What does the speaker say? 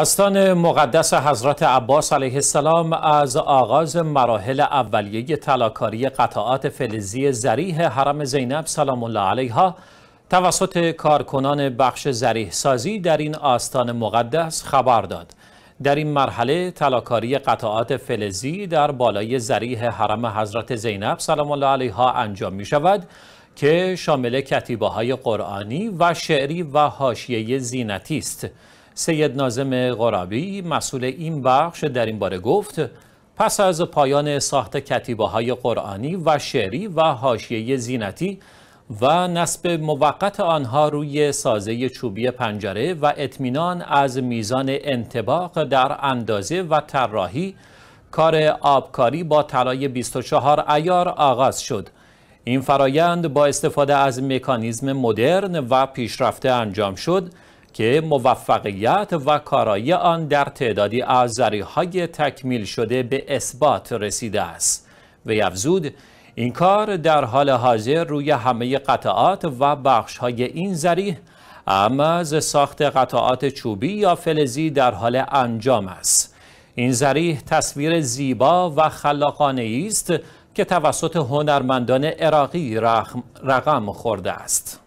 آستان مقدس حضرت عباس علیه السلام از آغاز مراحل اولیه تلاکاری قطعات فلزی زریح حرم زینب سلام الله علیها توسط کارکنان بخش زریح سازی در این آستان مقدس خبر داد. در این مرحله تلاکاری قطعات فلزی در بالای زریح حرم حضرت زینب سلام الله علیها انجام می شود که شامل کتیبه های قرآنی و شعری و حاشیه زینتی است. سید نازم غرابی مسئول این بخش در این باره گفت پس از پایان ساخت کتیبه های قرآنی و شعری و حاشیه زینتی و نصب موقت آنها روی سازه چوبی پنجره و اطمینان از میزان انتباق در اندازه و طراحی کار آبکاری با طلای 24 ایار آغاز شد این فرایند با استفاده از مکانیزم مدرن و پیشرفته انجام شد که موفقیت و کارایی آن در تعدادی از های تکمیل شده به اثبات رسیده است و افزود این کار در حال حاضر روی همه قطعات و بخش های این زریح اما از ساخت قطعات چوبی یا فلزی در حال انجام است این زریح تصویر زیبا و خلاقانه است که توسط هنرمندان عراقی رقم خورده است